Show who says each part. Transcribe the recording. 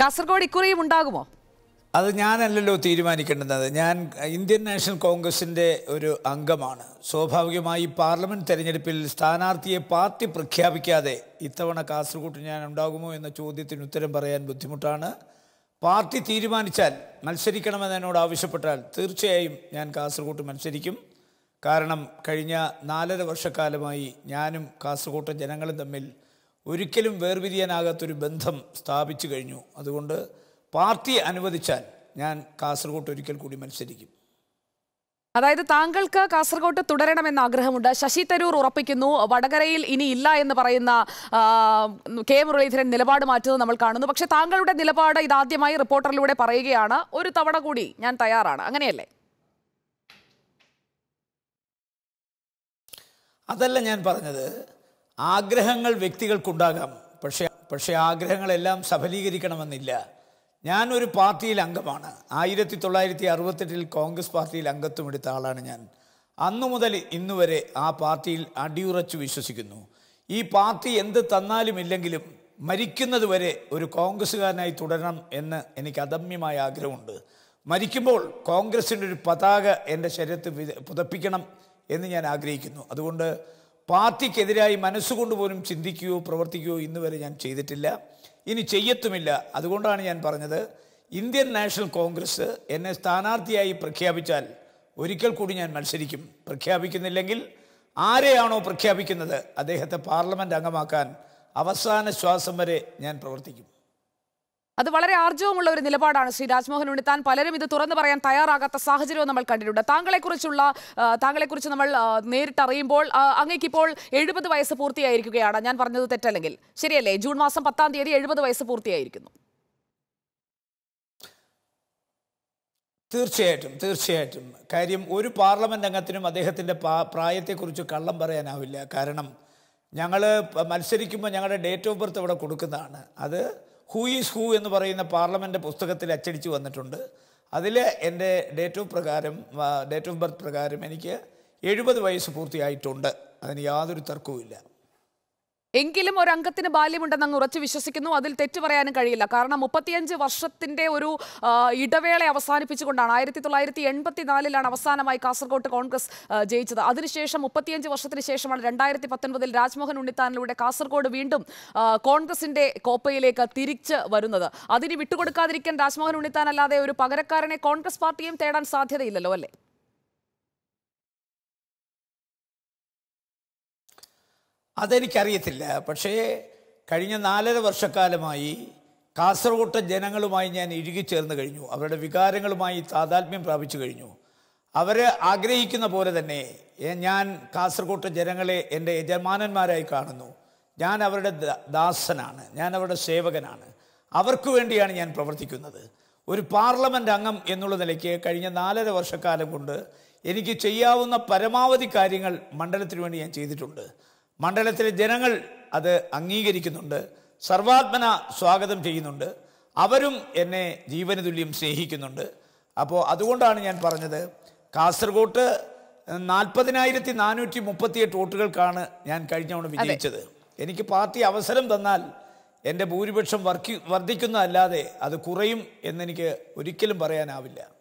Speaker 1: കാസർഗോഡ് ഇക്കുറിയും ഉണ്ടാകുമോ
Speaker 2: അത് ഞാനല്ലല്ലോ തീരുമാനിക്കേണ്ടത് ഞാൻ ഇന്ത്യൻ നാഷണൽ കോൺഗ്രസിൻ്റെ ഒരു അംഗമാണ് സ്വാഭാവികമായി പാർലമെൻറ്റ് തെരഞ്ഞെടുപ്പിൽ സ്ഥാനാർത്ഥിയെ പാർട്ടി പ്രഖ്യാപിക്കാതെ ഇത്തവണ കാസർഗോഡ് ഞാൻ ഉണ്ടാകുമോ എന്ന ചോദ്യത്തിന് ഉത്തരം പറയാൻ ബുദ്ധിമുട്ടാണ് പാർട്ടി തീരുമാനിച്ചാൽ മത്സരിക്കണമെന്ന് എന്നോട് ആവശ്യപ്പെട്ടാൽ തീർച്ചയായും ഞാൻ കാസർഗോഡ് മത്സരിക്കും കാരണം കഴിഞ്ഞ നാലര വർഷക്കാലമായി ഞാനും കാസർഗോട്ടും ജനങ്ങളും തമ്മിൽ ഒരിക്കലും വേർപിരിയാനാകാത്തൊരു ബന്ധം സ്ഥാപിച്ചു കഴിഞ്ഞു അതുകൊണ്ട് പാർട്ടി അനുവദിച്ചാൽ ഞാൻ കാസർഗോട്ട് ഒരിക്കൽ കൂടി മത്സരിക്കും
Speaker 1: അതായത് താങ്കൾക്ക് കാസർഗോട്ട് തുടരണമെന്ന ആഗ്രഹമുണ്ട് ശശി തരൂർ ഉറപ്പിക്കുന്നു വടകരയിൽ ഇനി ഇല്ല എന്ന് പറയുന്ന കെ മുരളീധരൻ നിലപാട് മാറ്റുന്നത് നമ്മൾ കാണുന്നു പക്ഷേ താങ്കളുടെ നിലപാട് ഇതാദ്യമായി റിപ്പോർട്ടറിലൂടെ പറയുകയാണ് ഒരു തവണ കൂടി ഞാൻ തയ്യാറാണ് അങ്ങനെയല്ലേ
Speaker 2: അതല്ല ഞാൻ പറഞ്ഞത് ആഗ്രഹങ്ങൾ വ്യക്തികൾക്കുണ്ടാകാം പക്ഷേ പക്ഷേ ആഗ്രഹങ്ങളെല്ലാം സഫലീകരിക്കണമെന്നില്ല ഞാനൊരു പാർട്ടിയിൽ അംഗമാണ് ആയിരത്തി തൊള്ളായിരത്തി അറുപത്തെട്ടിൽ കോൺഗ്രസ് പാർട്ടിയിൽ അംഗത്വം എടുത്ത ആളാണ് ഞാൻ അന്നു മുതൽ ഇന്നുവരെ ആ പാർട്ടിയിൽ അടിയുറച്ചു വിശ്വസിക്കുന്നു ഈ പാർട്ടി എന്ത് തന്നാലും ഇല്ലെങ്കിലും മരിക്കുന്നത് വരെ ഒരു കോൺഗ്രസ്സുകാരനായി തുടരണം എന്ന് എനിക്ക് അദമ്യമായ ആഗ്രഹമുണ്ട് മരിക്കുമ്പോൾ കോൺഗ്രസിൻ്റെ ഒരു പതാക എൻ്റെ ശരീരത്തിൽ പുതപ്പിക്കണം എന്ന് ഞാൻ ആഗ്രഹിക്കുന്നു അതുകൊണ്ട് പാർട്ടിക്കെതിരായി മനസ്സുകൊണ്ട് പോലും ചിന്തിക്കുകയോ പ്രവർത്തിക്കുകയോ ഇന്ന് വരെ ഞാൻ ചെയ്തിട്ടില്ല ഇനി ചെയ്യത്തുമില്ല അതുകൊണ്ടാണ് ഞാൻ പറഞ്ഞത് ഇന്ത്യൻ നാഷണൽ കോൺഗ്രസ് എന്നെ സ്ഥാനാർത്ഥിയായി പ്രഖ്യാപിച്ചാൽ ഒരിക്കൽ കൂടി ഞാൻ മത്സരിക്കും പ്രഖ്യാപിക്കുന്നില്ലെങ്കിൽ ആരെയാണോ പ്രഖ്യാപിക്കുന്നത് അദ്ദേഹത്തെ പാർലമെൻറ്റ് അംഗമാക്കാൻ അവസാന ശ്വാസം വരെ ഞാൻ പ്രവർത്തിക്കും
Speaker 1: അത് വളരെ ആർജവമുള്ള ഒരു നിലപാടാണ് ശ്രീ രാജ്മോഹൻ ഉണ്ണിത്താൻ പലരും ഇത് തുറന്നു പറയാൻ തയ്യാറാകാത്ത സാഹചര്യവും നമ്മൾ കണ്ടിട്ടുണ്ട് താങ്കളെക്കുറിച്ചുള്ള താങ്കളെക്കുറിച്ച് നമ്മൾ നേരിട്ടറിയുമ്പോൾ അങ്ങേക്കിപ്പോൾ എഴുപത് വയസ്സ് പൂർത്തിയായിരിക്കുകയാണ് ഞാൻ പറഞ്ഞത് തെറ്റല്ലെങ്കിൽ ശരിയല്ലേ ജൂൺ മാസം പത്താം തീയതി എഴുപത് വയസ്സ് പൂർത്തിയായിരിക്കുന്നു
Speaker 2: തീർച്ചയായിട്ടും തീർച്ചയായിട്ടും കാര്യം ഒരു പാർലമെൻ്റ് അംഗത്തിനും അദ്ദേഹത്തിൻ്റെ പ്രായത്തെക്കുറിച്ച് കള്ളം പറയാനാവില്ല കാരണം ഞങ്ങൾ മത്സരിക്കുമ്പോൾ ഞങ്ങളുടെ ഡേറ്റ് ഓഫ് ബർത്ത് ഇവിടെ കൊടുക്കുന്നതാണ് അത് ഹൂയിസ് ഹൂ എന്ന് പറയുന്ന പാർലമെൻ്റ് പുസ്തകത്തിൽ അച്ചടിച്ചു വന്നിട്ടുണ്ട് അതിൽ എൻ്റെ ഡേറ്റ് ഓഫ് പ്രകാരം ഡേറ്റ് ഓഫ് ബർത്ത് പ്രകാരം എനിക്ക് എഴുപത് വയസ്സ് പൂർത്തിയായിട്ടുണ്ട് അതിന് യാതൊരു തർക്കവുമില്ല
Speaker 1: എങ്കിലും ഒരു അംഗത്തിന് ബാല്യമുണ്ടെന്ന് അങ്ങ് ഉറച്ചു വിശ്വസിക്കുന്നു അതിൽ തെറ്റ് പറയാനും കഴിയില്ല കാരണം മുപ്പത്തിയഞ്ച് വർഷത്തിന്റെ ഒരു ഇടവേള അവസാനിപ്പിച്ചുകൊണ്ടാണ് ആയിരത്തി തൊള്ളായിരത്തി എൺപത്തിനാലിലാണ് അവസാനമായി കാസർഗോട്ട് കോൺഗ്രസ് ജയിച്ചത് അതിനുശേഷം മുപ്പത്തിയഞ്ച് വർഷത്തിന് ശേഷമാണ് രണ്ടായിരത്തി പത്തൊൻപതിൽ രാജ്മോഹൻ ഉണ്ണിത്താനിലൂടെ കാസർഗോഡ് വീണ്ടും കോൺഗ്രസിന്റെ കോപ്പയിലേക്ക് തിരിച്ച് വരുന്നത് അതിന് വിട്ടുകൊടുക്കാതിരിക്കാൻ രാജ്മോഹൻ ഉണ്ണിത്താൻ അല്ലാതെ ഒരു പകരക്കാരനെ കോൺഗ്രസ് പാർട്ടിയും തേടാൻ സാധ്യതയില്ലല്ലോ അല്ലേ
Speaker 2: അതെനിക്കറിയത്തില്ല പക്ഷേ കഴിഞ്ഞ നാലര വർഷക്കാലമായി കാസർകോട്ട ജനങ്ങളുമായി ഞാൻ ചേർന്ന് കഴിഞ്ഞു അവരുടെ വികാരങ്ങളുമായി താതാത്മ്യം പ്രാപിച്ചു കഴിഞ്ഞു അവർ ആഗ്രഹിക്കുന്ന പോലെ തന്നെ ഞാൻ കാസർകോട്ട ജനങ്ങളെ എൻ്റെ യജമാനന്മാരായി കാണുന്നു ഞാൻ അവരുടെ ദാസനാണ് ഞാൻ അവരുടെ സേവകനാണ് അവർക്ക് വേണ്ടിയാണ് ഞാൻ പ്രവർത്തിക്കുന്നത് ഒരു പാർലമെൻ്റ് അംഗം എന്നുള്ള നിലയ്ക്ക് കഴിഞ്ഞ നാലര വർഷക്കാലം കൊണ്ട് എനിക്ക് ചെയ്യാവുന്ന പരമാവധി കാര്യങ്ങൾ മണ്ഡലത്തിന് വേണ്ടി ഞാൻ ചെയ്തിട്ടുണ്ട് മണ്ഡലത്തിലെ ജനങ്ങൾ അത് അംഗീകരിക്കുന്നുണ്ട് സർവാത്മന സ്വാഗതം ചെയ്യുന്നുണ്ട് അവരും എന്നെ ജീവന തുല്യം സ്നേഹിക്കുന്നുണ്ട് അപ്പോൾ അതുകൊണ്ടാണ് ഞാൻ പറഞ്ഞത് കാസർഗോട്ട് നാൽപ്പതിനായിരത്തി നാനൂറ്റി മുപ്പത്തിയെട്ട് വോട്ടുകൾക്കാണ് ഞാൻ കഴിഞ്ഞ തവണ വിജയിച്ചത് എനിക്ക് പാർട്ടി അവസരം തന്നാൽ എൻ്റെ ഭൂരിപക്ഷം വർക്കി വർദ്ധിക്കുന്നതല്ലാതെ അത് കുറയും എന്നെനിക്ക് ഒരിക്കലും പറയാനാവില്ല